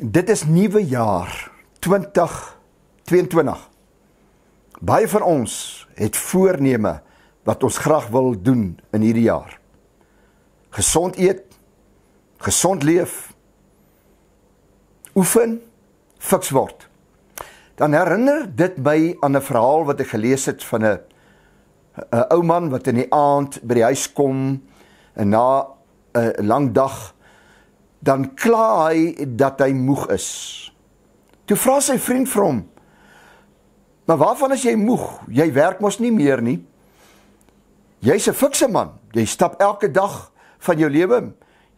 Dit is nuwe jaar 2022. Baie van ons het voorneme wat ons graag wil doen in hierdie jaar. Gesond eet, gesond leef, oefen, fiks word. Dan herinner dit my aan 'n verhaal wat ek gelees het van 'n 'n ou man wat in die aand by die huis kom en na 'n lang dag dan kla hy dat hy moeg is. Toe vra sy vriend vir hom: "Maar waarvan as jy moeg? Jy werk mos nie meer nie. Jy's 'n fikse man. Jy stap elke dag van jou lewe.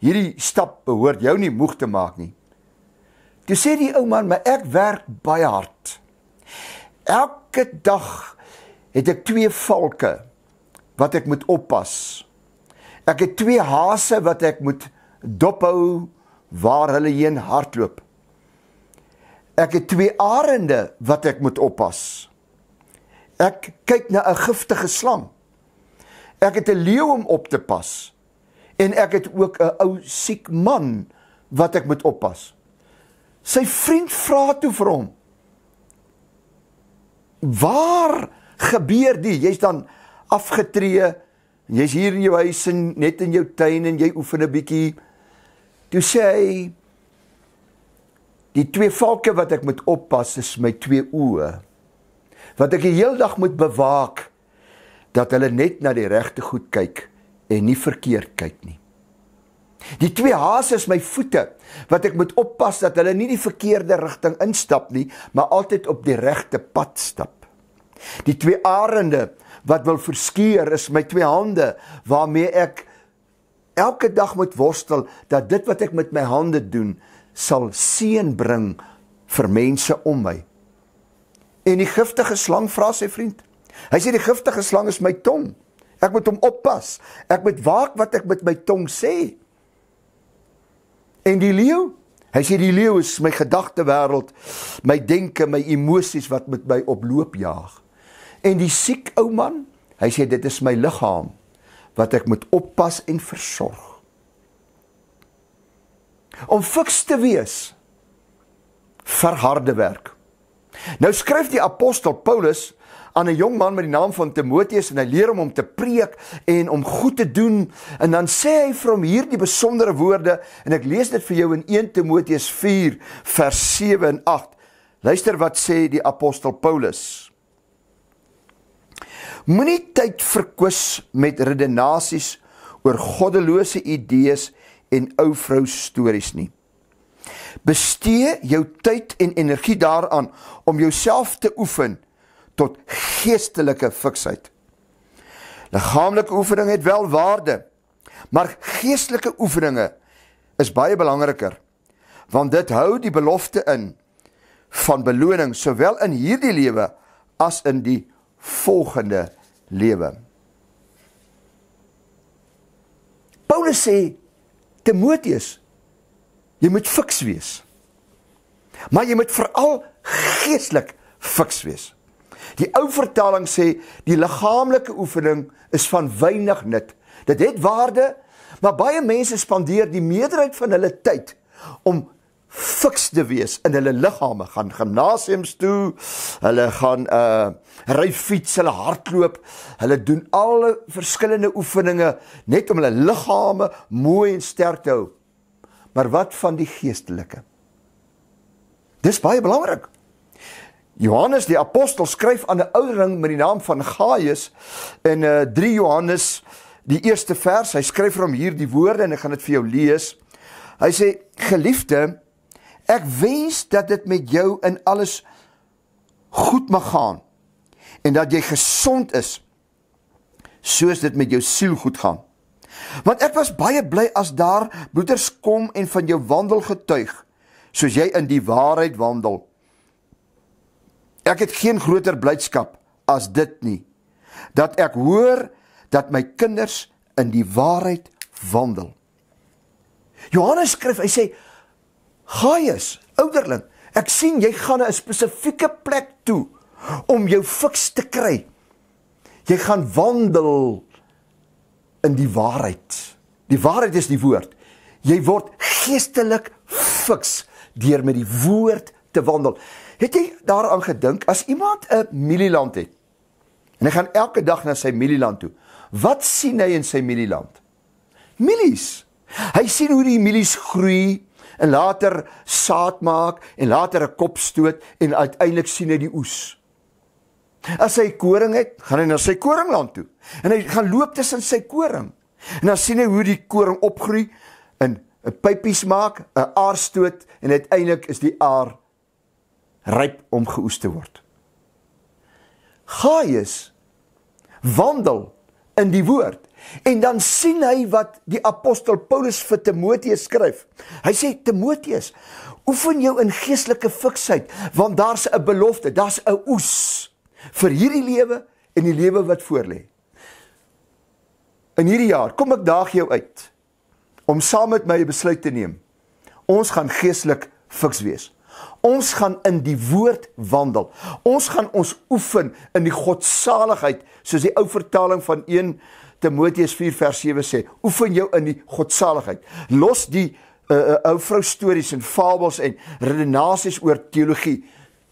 Hierdie stap behoort jou nie moeg te maak nie." Toe sê die ou man: "Maar ek werk baie hard. Elke dag het ek twee valke wat ek moet oppas. Ek het twee hase wat ek moet dophou waar hulle heen hardloop. Ek het twee arende wat ek moet oppas. Ek kyk na 'n giftige slang. Ek het 'n leeu om op te pas. En ek het ook 'n ou siek man wat ek moet oppas. Sy vriend vra toe vir hom: "Waar gebeur die? Jy's dan afgetree. Jy's hier in jou huis en net in jou tuin en jy oefen 'n bietjie Toe sê hy die twee valke wat ek moet oppas is my twee oë wat ek die hele dag moet bewaak dat hulle net na die regte goed kyk en nie verkeerd kyk nie. Die twee hase is my voete wat ek moet oppas dat hulle nie die verkeerde rigting instap nie, maar altyd op die regte pad stap. Die twee arende wat wil verskeur is my twee hande waarmee ek elke dag moet worstel dat dit wat ek met my hande doen sal seën bring vir mense om my. En die giftige slang vra sy vriend. Hy sê die giftige slang is my tong. Ek moet hom oppas. Ek moet waak wat ek met my tong sê. En die leeu? Hy sê die leeu is my gedagtewêreld, my denke, my emosies wat met my oploop jaag. En die siek ou man? Hy sê dit is my liggaam wat ek moet oppas en versorg. Om fiks te wees vir harde werk. Nou skryf die apostel Paulus aan 'n jong man met die naam van Timoteus en hy leer hom om te preek en om goed te doen en dan sê hy vir hom hierdie besondere woorde en ek lees dit vir jou in 1 Timoteus 4 vers 7 en 8. Luister wat sê die apostel Paulus. Moenie tyd verkwis met redenasies oor goddelose idees en ou vrou stories nie. Bestee jou tyd en energie daaraan om jouself te oefen tot geestelike fiksheid. Liggaamlike oefening het wel waarde, maar geestelike oefeninge is baie belangriker want dit hou die belofte in van beloning sowel in hierdie lewe as in die volgende lewe lewe. Paulus sê Timoteus jy moet fiks wees. Maar jy moet veral geestelik fiks wees. Die ou vertaling sê die liggaamlike oefening is van weinig nut. Dit het waarde, maar baie mense spandeer die meerderheid van hulle tyd om fikste wees in hulle liggame gaan gimnasiums toe hulle gaan uh ry fiets hulle hardloop hulle doen al verskillende oefeninge net om hulle liggame mooi en sterk te hou maar wat van die geestelike dis baie belangrik Johannes die apostel skryf aan 'n ouderling met die naam van Gaius in uh 3 Johannes die eerste vers hy skryf vir hom hier die woorde en ek gaan dit vir jou lees hy sê geliefde Ek wens dat dit met jou in alles goed mag gaan en dat jy gesond is soos dit met jou siel goed gaan. Want ek was baie bly as daar broeders kom en van jou wandel getuig soos jy in die waarheid wandel. Ek het geen groter blydskap as dit nie dat ek hoor dat my kinders in die waarheid wandel. Johannes skryf, hy sê Gaius, ouderling, ek sien jy gaan 'n spesifieke plek toe om jou fiks te kry. Jy gaan wandel in die waarheid. Die waarheid is die woord. Jy word geestelik fiks deur met die woord te wandel. Het jy daaraan gedink as iemand 'n mielieland het en hy gaan elke dag na sy mielieland toe. Wat sien hy in sy mielieland? Mielies. Hy sien hoe die mielies groei en later saad maak en later 'n kop stoot en uiteindelik sien hy die oes. As hy koring het, gaan hy na sy koringland toe en hy gaan loop tussen sy koring. En dan sien hy hoe die koring opgroei en 'n pypies maak, 'n aar stoot en uiteindelik is die aar ryp om geoes te word. Gaius wandel in die woord En dan sien hy wat die apostel Paulus vir Timoteus skryf. Hy sê Timoteus, oefen jou in geestelike fiksheid, want daar's 'n belofte, daar's 'n oes vir hierdie lewe en die lewe wat voorlê. In hierdie jaar kom ek daag jou uit om saam met my 'n besluit te neem. Ons gaan geestelik fiks wees. Ons gaan in die woord wandel. Ons gaan ons oefen in die godsaligheid soos die ou vertaling van Timoteus 4 vers 7 sê, oefen jou in die godsaligheid. Los die uh, uh, ou vrou stories en fabels en redenasies oor teologie.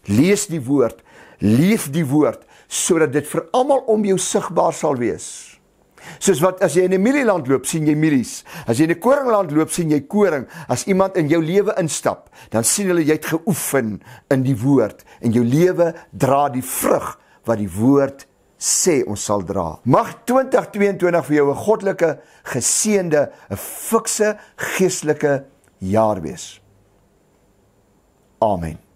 Lees die woord, leef die woord sodat dit vir almal om jou sigbaar sal wees. Soos wat as jy in 'n mielieland loop, sien jy mielies. As jy in 'n koringland loop, sien jy koring. As iemand in jou lewe instap, dan sien hulle jy het geoefen in die woord en jou lewe dra die vrug wat die woord sê ons sal dra. Mag 2022 vir jou 'n goddelike, geseënde, 'n fikse geestelike jaar wees. Amen.